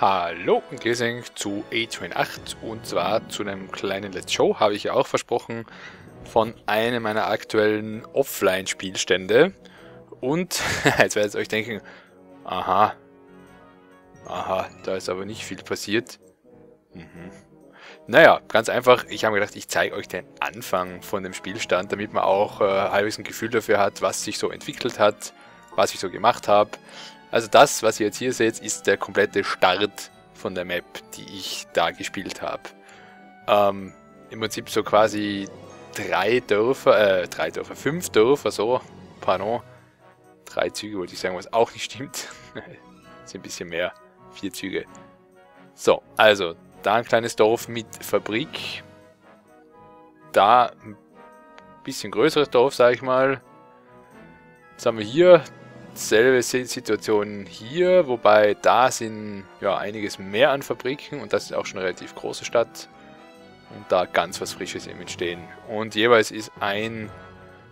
Hallo und Grüße zu A-Train 8 und zwar zu einem kleinen Let's Show, habe ich ja auch versprochen, von einem meiner aktuellen Offline-Spielstände. Und jetzt werdet ihr euch denken, aha, aha, da ist aber nicht viel passiert. Mhm. Naja, ganz einfach, ich habe gedacht, ich zeige euch den Anfang von dem Spielstand, damit man auch äh, halbwegs ein Gefühl dafür hat, was sich so entwickelt hat, was ich so gemacht habe. Also das, was ihr jetzt hier seht, ist der komplette Start von der Map, die ich da gespielt habe. Ähm, Im Prinzip so quasi drei Dörfer, äh, drei Dörfer, fünf Dörfer, so, pardon. Drei Züge wollte ich sagen, was auch nicht stimmt. das ist ein bisschen mehr, vier Züge. So, also, da ein kleines Dorf mit Fabrik. Da ein bisschen größeres Dorf, sage ich mal. Jetzt haben wir hier Selbe Situation hier, wobei da sind ja einiges mehr an Fabriken und das ist auch schon eine relativ große Stadt. Und da ganz was Frisches im Entstehen. Und jeweils ist ein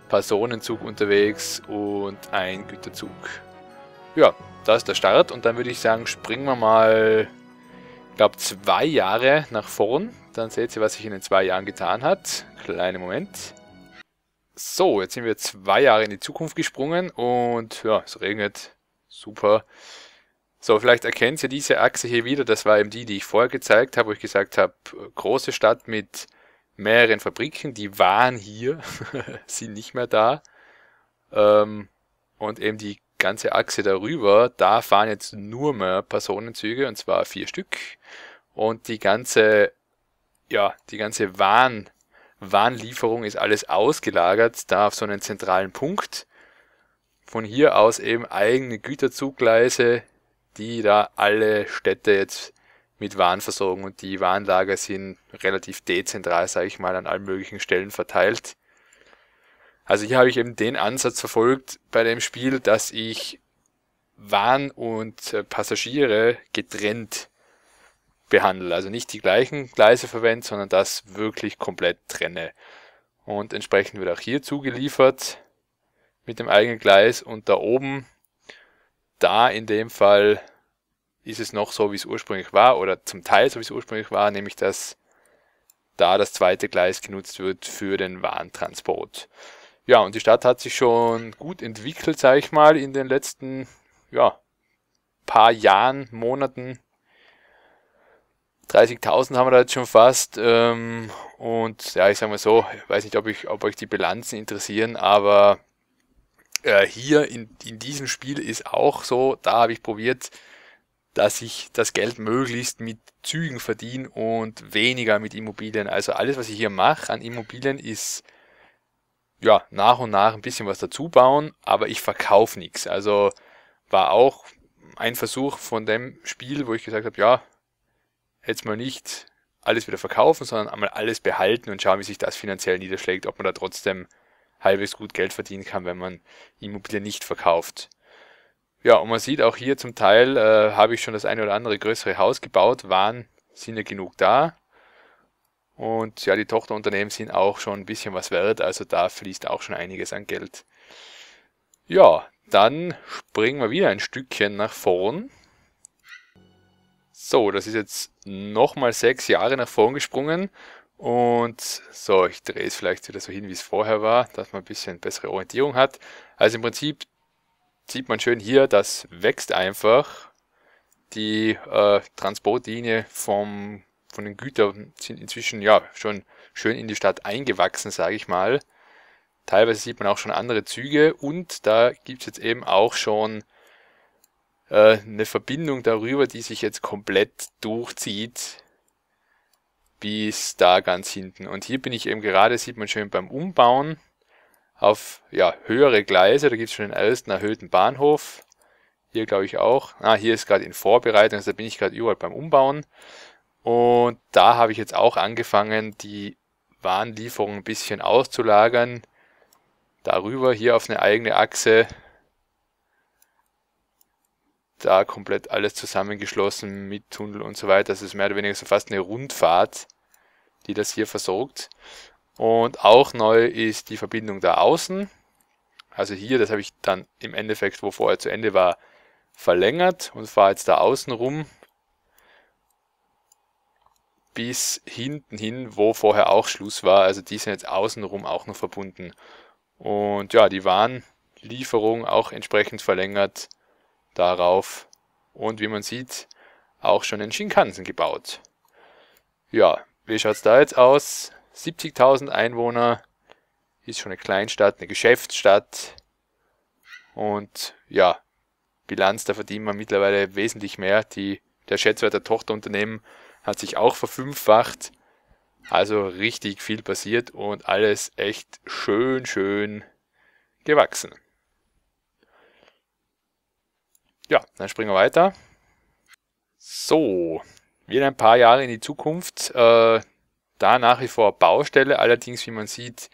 Personenzug unterwegs und ein Güterzug. Ja, das ist der Start und dann würde ich sagen, springen wir mal, ich glaube zwei Jahre nach vorn. Dann seht ihr, was sich in den zwei Jahren getan hat. Kleinen Moment. So, jetzt sind wir zwei Jahre in die Zukunft gesprungen und ja, es regnet. Super. So, vielleicht erkennt ihr diese Achse hier wieder. Das war eben die, die ich vorher gezeigt habe, wo ich gesagt habe, große Stadt mit mehreren Fabriken, die waren hier, sind nicht mehr da. Ähm, und eben die ganze Achse darüber, da fahren jetzt nur mehr Personenzüge, und zwar vier Stück. Und die ganze, ja, die ganze Warn, Warnlieferung ist alles ausgelagert, da auf so einen zentralen Punkt. Von hier aus eben eigene Güterzugleise, die da alle Städte jetzt mit Waren versorgen und die Warnlager sind relativ dezentral, sage ich mal, an allen möglichen Stellen verteilt. Also hier habe ich eben den Ansatz verfolgt bei dem Spiel, dass ich Waren und äh, Passagiere getrennt behandle. Also nicht die gleichen Gleise verwende, sondern das wirklich komplett trenne. Und entsprechend wird auch hier zugeliefert mit dem eigenen Gleis und da oben, da in dem Fall ist es noch so, wie es ursprünglich war oder zum Teil so, wie es ursprünglich war, nämlich dass da das zweite Gleis genutzt wird für den Warentransport. Ja, und die Stadt hat sich schon gut entwickelt, sage ich mal, in den letzten ja, paar Jahren, Monaten 30.000 haben wir da jetzt schon fast. Ähm, und ja, ich sage mal so, ich weiß nicht, ob, ich, ob euch die Bilanzen interessieren, aber äh, hier in, in diesem Spiel ist auch so, da habe ich probiert, dass ich das Geld möglichst mit Zügen verdiene und weniger mit Immobilien. Also alles, was ich hier mache an Immobilien, ist ja nach und nach ein bisschen was dazu bauen, aber ich verkaufe nichts. Also war auch ein Versuch von dem Spiel, wo ich gesagt habe, ja, jetzt mal nicht alles wieder verkaufen, sondern einmal alles behalten und schauen, wie sich das finanziell niederschlägt, ob man da trotzdem halbwegs gut Geld verdienen kann, wenn man Immobilien nicht verkauft. Ja, und man sieht auch hier zum Teil, äh, habe ich schon das eine oder andere größere Haus gebaut, waren, sind ja genug da. Und ja, die Tochterunternehmen sind auch schon ein bisschen was wert, also da fließt auch schon einiges an Geld. Ja, dann springen wir wieder ein Stückchen nach vorn so, das ist jetzt nochmal sechs Jahre nach vorn gesprungen. Und so, ich drehe es vielleicht wieder so hin, wie es vorher war, dass man ein bisschen bessere Orientierung hat. Also im Prinzip sieht man schön hier, das wächst einfach. Die äh, Transportlinie vom, von den Gütern sind inzwischen ja schon schön in die Stadt eingewachsen, sage ich mal. Teilweise sieht man auch schon andere Züge und da gibt es jetzt eben auch schon äh, eine Verbindung darüber, die sich jetzt komplett durchzieht bis da ganz hinten. Und hier bin ich eben gerade, sieht man schön beim Umbauen auf ja, höhere Gleise. Da gibt es schon den ersten erhöhten Bahnhof. Hier glaube ich auch. Ah, hier ist gerade in Vorbereitung, also da bin ich gerade überall beim Umbauen. Und da habe ich jetzt auch angefangen, die Warnlieferung ein bisschen auszulagern. Darüber hier auf eine eigene Achse da komplett alles zusammengeschlossen mit Tunnel und so weiter. Das ist mehr oder weniger so fast eine Rundfahrt, die das hier versorgt. Und auch neu ist die Verbindung da außen. Also hier, das habe ich dann im Endeffekt, wo vorher zu Ende war, verlängert und fahre jetzt da außen rum bis hinten hin, wo vorher auch Schluss war. Also die sind jetzt außenrum auch noch verbunden. Und ja, die Warnlieferung auch entsprechend verlängert darauf und wie man sieht, auch schon in Shinkansen gebaut. Ja, wie schaut es da jetzt aus? 70.000 Einwohner, ist schon eine Kleinstadt, eine Geschäftsstadt und ja, Bilanz, da verdienen wir mittlerweile wesentlich mehr. Die, der Schätzwert der Tochterunternehmen hat sich auch verfünffacht. Also richtig viel passiert und alles echt schön, schön gewachsen. Ja, dann springen wir weiter. So, wieder ein paar Jahre in die Zukunft. Äh, da nach wie vor Baustelle, allerdings, wie man sieht,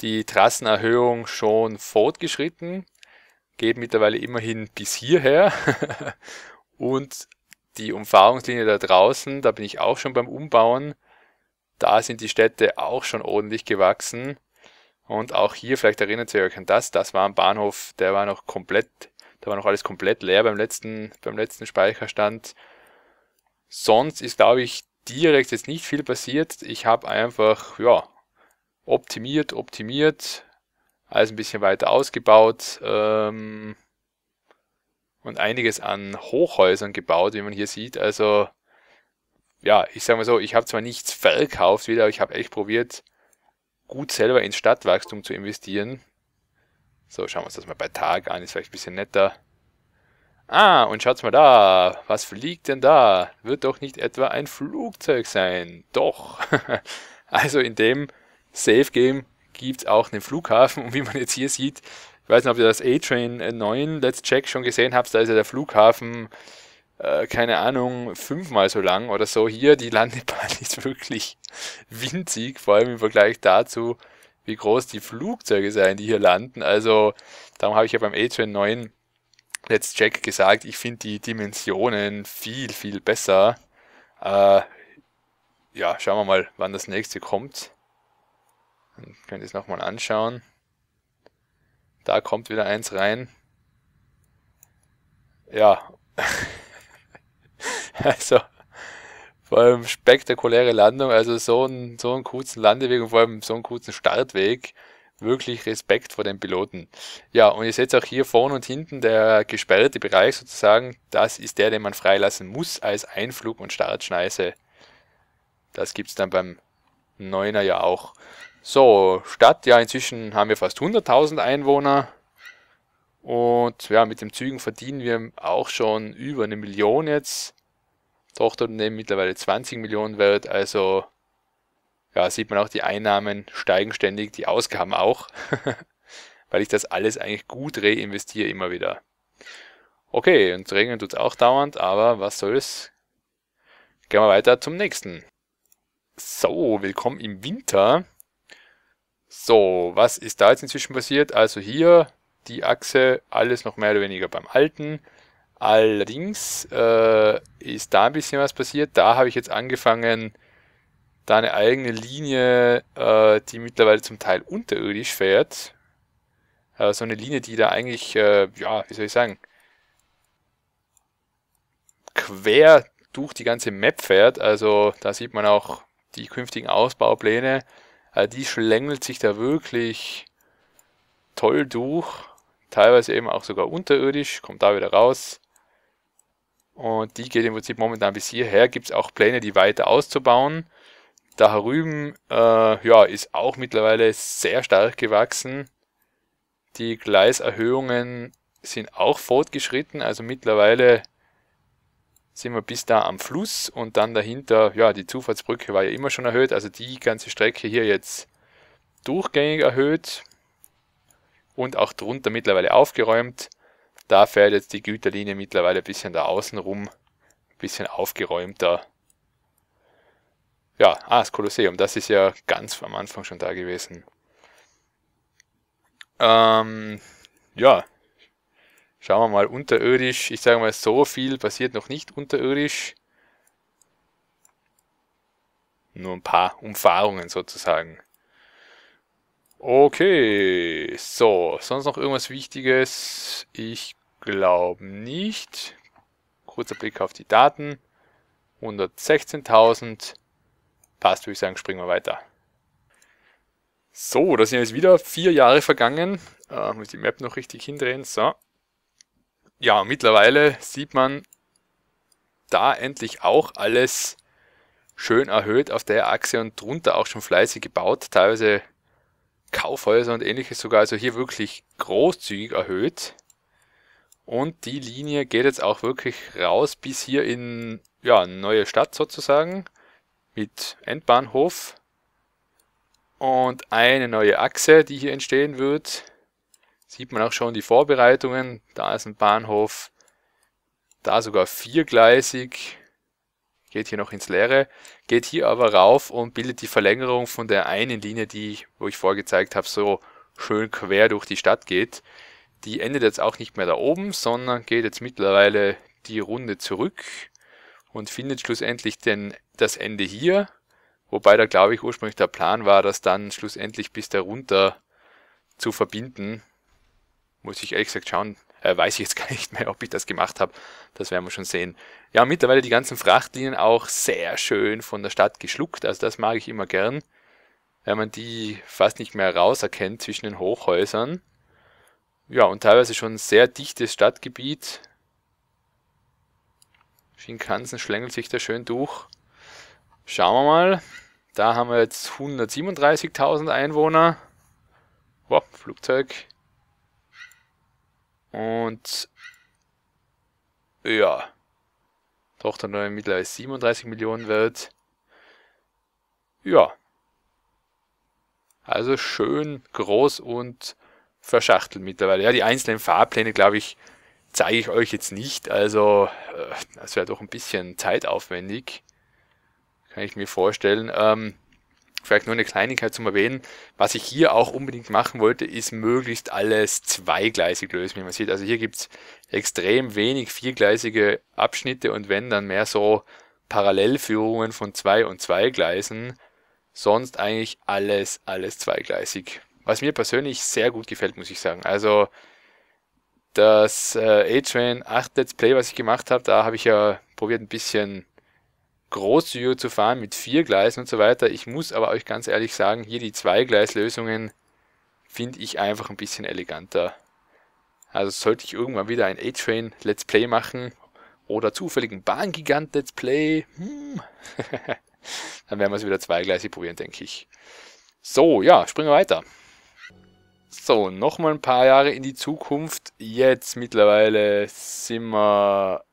die Trassenerhöhung schon fortgeschritten. Geht mittlerweile immerhin bis hierher. Und die Umfahrungslinie da draußen, da bin ich auch schon beim Umbauen. Da sind die Städte auch schon ordentlich gewachsen. Und auch hier, vielleicht erinnert ihr euch an das, das war ein Bahnhof, der war noch komplett da war noch alles komplett leer beim letzten, beim letzten Speicherstand. Sonst ist, glaube ich, direkt jetzt nicht viel passiert. Ich habe einfach, ja, optimiert, optimiert, alles ein bisschen weiter ausgebaut ähm, und einiges an Hochhäusern gebaut, wie man hier sieht. Also, ja, ich sage mal so, ich habe zwar nichts verkauft wieder, aber ich habe echt probiert, gut selber ins Stadtwachstum zu investieren. So, schauen wir uns das mal bei Tag an, ist vielleicht ein bisschen netter. Ah, und schaut mal da. Was fliegt denn da? Wird doch nicht etwa ein Flugzeug sein. Doch. also in dem Safe Game gibt es auch einen Flughafen. Und wie man jetzt hier sieht, ich weiß nicht, ob ihr das A-Train 9 Let's Check schon gesehen habt, da ist ja der Flughafen, äh, keine Ahnung, fünfmal so lang oder so. Hier, die Landebahn ist wirklich winzig, vor allem im Vergleich dazu, wie groß die Flugzeuge seien, die hier landen. Also darum habe ich ja beim Adrian 9 Let's Check gesagt, ich finde die Dimensionen viel, viel besser. Äh, ja, schauen wir mal, wann das nächste kommt. Dann könnt ihr es nochmal anschauen. Da kommt wieder eins rein. Ja. also, vor allem spektakuläre Landung, also so einen, so einen kurzen Landeweg und vor allem so einen kurzen Startweg. Wirklich Respekt vor den Piloten. Ja, und ihr seht auch hier vorne und hinten der gesperrte Bereich sozusagen. Das ist der, den man freilassen muss als Einflug- und Startschneise. Das gibt's dann beim Neuner ja auch. So, Stadt, ja, inzwischen haben wir fast 100.000 Einwohner. Und ja, mit den Zügen verdienen wir auch schon über eine Million jetzt. Tochterunternehmen mittlerweile 20 Millionen wert. Also ja, sieht man auch, die Einnahmen steigen ständig, die Ausgaben auch, weil ich das alles eigentlich gut reinvestiere immer wieder. Okay, und regnen tut es auch dauernd, aber was soll's. Gehen wir weiter zum nächsten. So, willkommen im Winter. So, was ist da jetzt inzwischen passiert? Also hier die Achse, alles noch mehr oder weniger beim Alten. Allerdings äh, ist da ein bisschen was passiert. Da habe ich jetzt angefangen, da eine eigene Linie, äh, die mittlerweile zum Teil unterirdisch fährt. Äh, so eine Linie, die da eigentlich, äh, ja, wie soll ich sagen, quer durch die ganze Map fährt. Also da sieht man auch die künftigen Ausbaupläne. Äh, die schlängelt sich da wirklich toll durch. Teilweise eben auch sogar unterirdisch, kommt da wieder raus. Und die geht im Prinzip momentan bis hierher. Gibt es auch Pläne, die weiter auszubauen. Da herüben äh, ja, ist auch mittlerweile sehr stark gewachsen. Die Gleiserhöhungen sind auch fortgeschritten. Also mittlerweile sind wir bis da am Fluss und dann dahinter, ja, die Zufahrtsbrücke war ja immer schon erhöht. Also die ganze Strecke hier jetzt durchgängig erhöht und auch drunter mittlerweile aufgeräumt. Da fährt jetzt die Güterlinie mittlerweile ein bisschen da außen rum, ein bisschen aufgeräumter. Ja, ah, das Kolosseum, das ist ja ganz am Anfang schon da gewesen. Ähm, ja, schauen wir mal unterirdisch. Ich sage mal, so viel passiert noch nicht unterirdisch. Nur ein paar Umfahrungen sozusagen. Okay, so, sonst noch irgendwas Wichtiges? Ich glauben nicht. Kurzer Blick auf die Daten. 116.000. Passt, würde ich sagen, springen wir weiter. So, da sind jetzt wieder vier Jahre vergangen. Äh, muss die Map noch richtig hindrehen. So. Ja, mittlerweile sieht man da endlich auch alles schön erhöht auf der Achse und drunter auch schon fleißig gebaut. Teilweise Kaufhäuser und ähnliches sogar. Also hier wirklich großzügig erhöht. Und die Linie geht jetzt auch wirklich raus bis hier in ja, neue Stadt sozusagen mit Endbahnhof und eine neue Achse, die hier entstehen wird. Sieht man auch schon die Vorbereitungen. Da ist ein Bahnhof, da sogar viergleisig, geht hier noch ins Leere, geht hier aber rauf und bildet die Verlängerung von der einen Linie, die, wo ich vorgezeigt habe, so schön quer durch die Stadt geht. Die endet jetzt auch nicht mehr da oben, sondern geht jetzt mittlerweile die Runde zurück und findet schlussendlich denn das Ende hier. Wobei da glaube ich ursprünglich der Plan war, das dann schlussendlich bis da runter zu verbinden. Muss ich ehrlich gesagt schauen, äh, weiß ich jetzt gar nicht mehr, ob ich das gemacht habe. Das werden wir schon sehen. Ja, mittlerweile die ganzen Frachtlinien auch sehr schön von der Stadt geschluckt. Also das mag ich immer gern, wenn man die fast nicht mehr rauserkennt zwischen den Hochhäusern. Ja, und teilweise schon sehr dichtes Stadtgebiet. Shinkansen schlängelt sich da schön durch. Schauen wir mal. Da haben wir jetzt 137.000 Einwohner. Wow, Flugzeug. Und ja, Tochter neu mittlerweile 37 Millionen wert. Ja. Also schön groß und verschachtelt mittlerweile. Ja, die einzelnen Fahrpläne, glaube ich, zeige ich euch jetzt nicht. Also, äh, das wäre doch ein bisschen zeitaufwendig. Kann ich mir vorstellen. Ähm, vielleicht nur eine Kleinigkeit zum Erwähnen. Was ich hier auch unbedingt machen wollte, ist möglichst alles zweigleisig lösen, wie man sieht. Also hier gibt's extrem wenig viergleisige Abschnitte und wenn, dann mehr so Parallelführungen von zwei und zwei Gleisen. Sonst eigentlich alles, alles zweigleisig was mir persönlich sehr gut gefällt, muss ich sagen. Also das äh, A-Train 8 Let's Play, was ich gemacht habe, da habe ich ja probiert ein bisschen großzügig zu fahren mit vier Gleisen und so weiter. Ich muss aber euch ganz ehrlich sagen, hier die Zweigleislösungen finde ich einfach ein bisschen eleganter. Also sollte ich irgendwann wieder ein A-Train Let's Play machen oder zufälligen Bahngigant Let's Play, hm. dann werden wir es wieder zweigleisig probieren, denke ich. So, ja, springen wir weiter. So, nochmal ein paar Jahre in die Zukunft. Jetzt mittlerweile sind wir.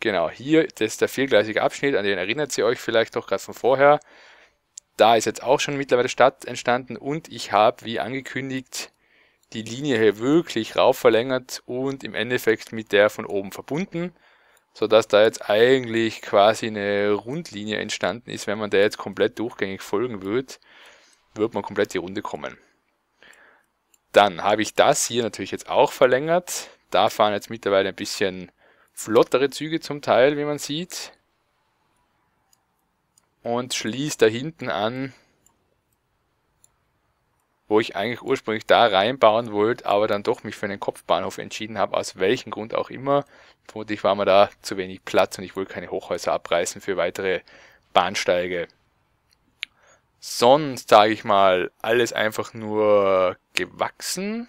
Genau, hier, das ist der viergleisige Abschnitt, an den erinnert ihr euch vielleicht doch gerade von vorher. Da ist jetzt auch schon mittlerweile Stadt entstanden und ich habe, wie angekündigt, die Linie hier wirklich rauf verlängert und im Endeffekt mit der von oben verbunden, sodass da jetzt eigentlich quasi eine Rundlinie entstanden ist. Wenn man der jetzt komplett durchgängig folgen wird, wird man komplett die Runde kommen. Dann habe ich das hier natürlich jetzt auch verlängert. Da fahren jetzt mittlerweile ein bisschen flottere Züge zum Teil, wie man sieht. Und schließt da hinten an, wo ich eigentlich ursprünglich da reinbauen wollte, aber dann doch mich für einen Kopfbahnhof entschieden habe, aus welchem Grund auch immer. Vermutlich war mir da zu wenig Platz und ich wollte keine Hochhäuser abreißen für weitere Bahnsteige. Sonst sage ich mal, alles einfach nur gewachsen.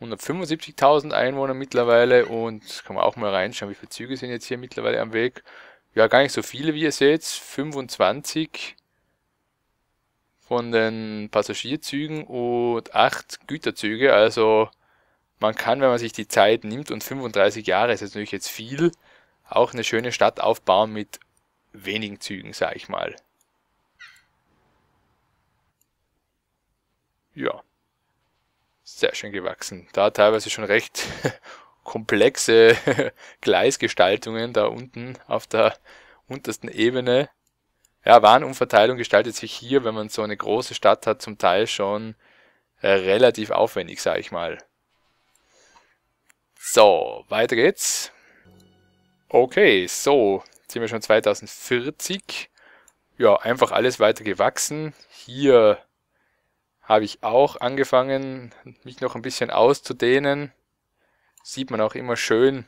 175.000 Einwohner mittlerweile und kann man auch mal reinschauen, wie viele Züge sind jetzt hier mittlerweile am Weg. Ja, gar nicht so viele, wie ihr seht, 25 von den Passagierzügen und 8 Güterzüge, also man kann, wenn man sich die Zeit nimmt und 35 Jahre ist natürlich jetzt viel, auch eine schöne Stadt aufbauen mit wenigen Zügen, sag ich mal. ja, sehr schön gewachsen. Da teilweise schon recht komplexe Gleisgestaltungen da unten auf der untersten Ebene. Ja, Warenumverteilung gestaltet sich hier, wenn man so eine große Stadt hat, zum Teil schon äh, relativ aufwendig, sage ich mal. So, weiter geht's. Okay, so, jetzt sind wir schon 2040. Ja, einfach alles weiter gewachsen. Hier habe ich auch angefangen, mich noch ein bisschen auszudehnen. Sieht man auch immer schön,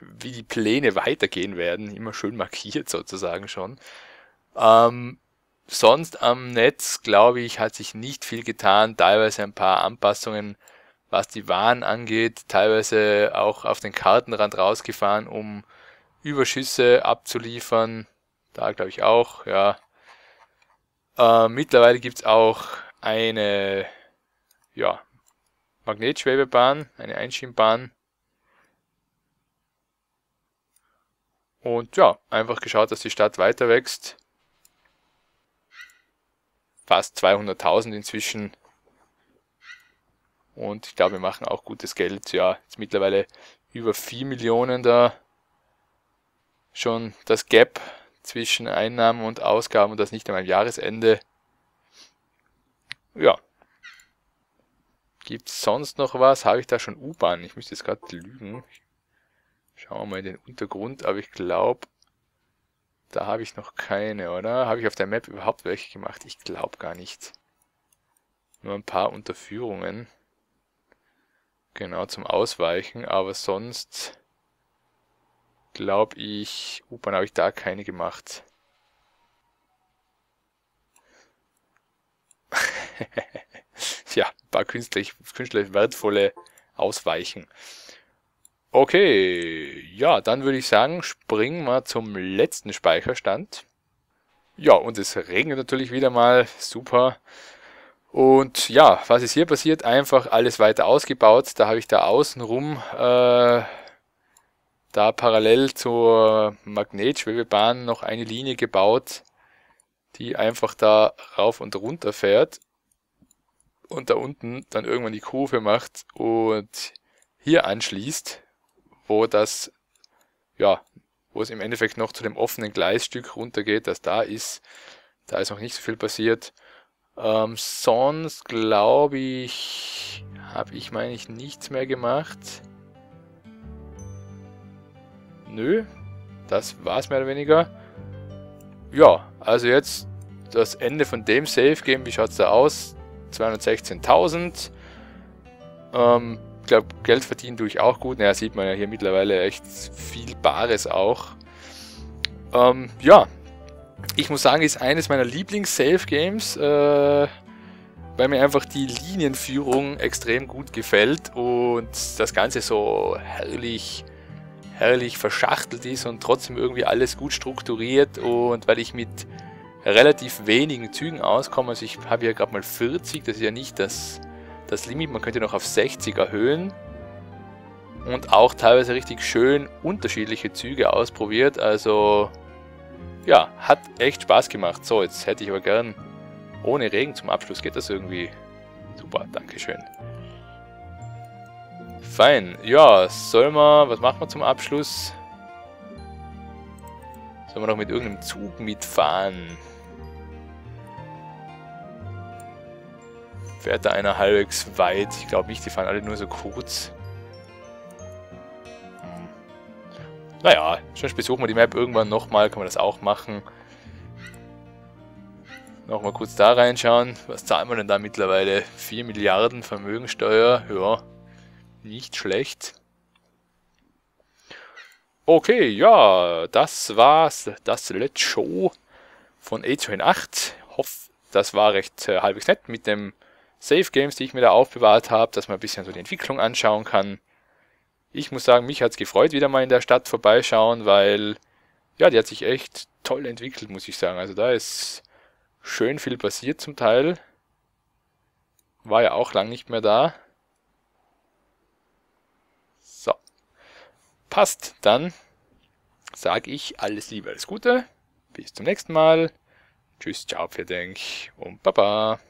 wie die Pläne weitergehen werden, immer schön markiert sozusagen schon. Ähm, sonst am Netz, glaube ich, hat sich nicht viel getan, teilweise ein paar Anpassungen, was die Waren angeht, teilweise auch auf den Kartenrand rausgefahren, um Überschüsse abzuliefern. Da glaube ich auch, ja. Äh, mittlerweile gibt's auch eine ja, Magnetschwebebahn, eine Einschienbahn. Und ja, einfach geschaut, dass die Stadt weiter wächst. Fast 200.000 inzwischen. Und ich glaube, wir machen auch gutes Geld. Ja, jetzt mittlerweile über 4 Millionen da. Schon das Gap zwischen Einnahmen und Ausgaben und das nicht einmal am Jahresende. Ja. Gibt's sonst noch was? Habe ich da schon U-Bahn? Ich müsste jetzt gerade lügen. Schauen wir mal in den Untergrund, aber ich glaube, da habe ich noch keine, oder? Habe ich auf der Map überhaupt welche gemacht? Ich glaube gar nicht. Nur ein paar Unterführungen. Genau, zum Ausweichen, aber sonst glaube ich, U-Bahn habe ich da keine gemacht. ja, ein paar künstlich, künstlich wertvolle Ausweichen. Okay, ja, dann würde ich sagen, springen wir zum letzten Speicherstand. Ja, und es regnet natürlich wieder mal, super. Und ja, was ist hier passiert? Einfach alles weiter ausgebaut. Da habe ich da außenrum äh, da parallel zur Magnetschwebebahn noch eine Linie gebaut, die einfach da rauf und runter fährt und da unten dann irgendwann die Kurve macht und hier anschließt, wo das, ja, wo es im Endeffekt noch zu dem offenen Gleisstück runtergeht, das da ist. Da ist noch nicht so viel passiert. Ähm, sonst glaube ich, habe ich meine ich nichts mehr gemacht. Nö, das war es mehr oder weniger. Ja, also jetzt das Ende von dem Safe Game. Wie schaut es da aus? 216.000. Ähm, ich glaube, Geld verdienen tue ich auch gut. Naja, sieht man ja hier mittlerweile echt viel Bares auch. Ähm, ja, ich muss sagen, ist eines meiner Lieblings-Safe-Games, äh, weil mir einfach die Linienführung extrem gut gefällt und das Ganze so herrlich herrlich verschachtelt ist und trotzdem irgendwie alles gut strukturiert und weil ich mit relativ wenigen Zügen auskomme, also ich habe ja gerade mal 40, das ist ja nicht das, das Limit, man könnte noch auf 60 erhöhen und auch teilweise richtig schön unterschiedliche Züge ausprobiert, also ja, hat echt Spaß gemacht. So, jetzt hätte ich aber gern ohne Regen zum Abschluss, geht das irgendwie? Super, Dankeschön. Fein. Ja, soll man... Was machen wir zum Abschluss? Sollen wir noch mit irgendeinem Zug mitfahren? Fährt da einer halbwegs weit? Ich glaube nicht, die fahren alle nur so kurz. Hm. Naja, schon besuchen wir die Map irgendwann nochmal, kann man das auch machen. Nochmal kurz da reinschauen. Was zahlen wir denn da mittlerweile? 4 Milliarden Vermögensteuer, ja. Nicht schlecht. Okay, ja, das war's. Das Let's Show von A-Train 8. Hoff, das war recht äh, halbwegs nett mit dem Safe Games, die ich mir da aufbewahrt habe, dass man ein bisschen so die Entwicklung anschauen kann. Ich muss sagen, mich hat's gefreut, wieder mal in der Stadt vorbeischauen, weil, ja, die hat sich echt toll entwickelt, muss ich sagen. Also da ist schön viel passiert zum Teil. War ja auch lang nicht mehr da. passt. Dann sage ich alles Liebe, alles Gute. Bis zum nächsten Mal. Tschüss, ciao, für Dank und baba.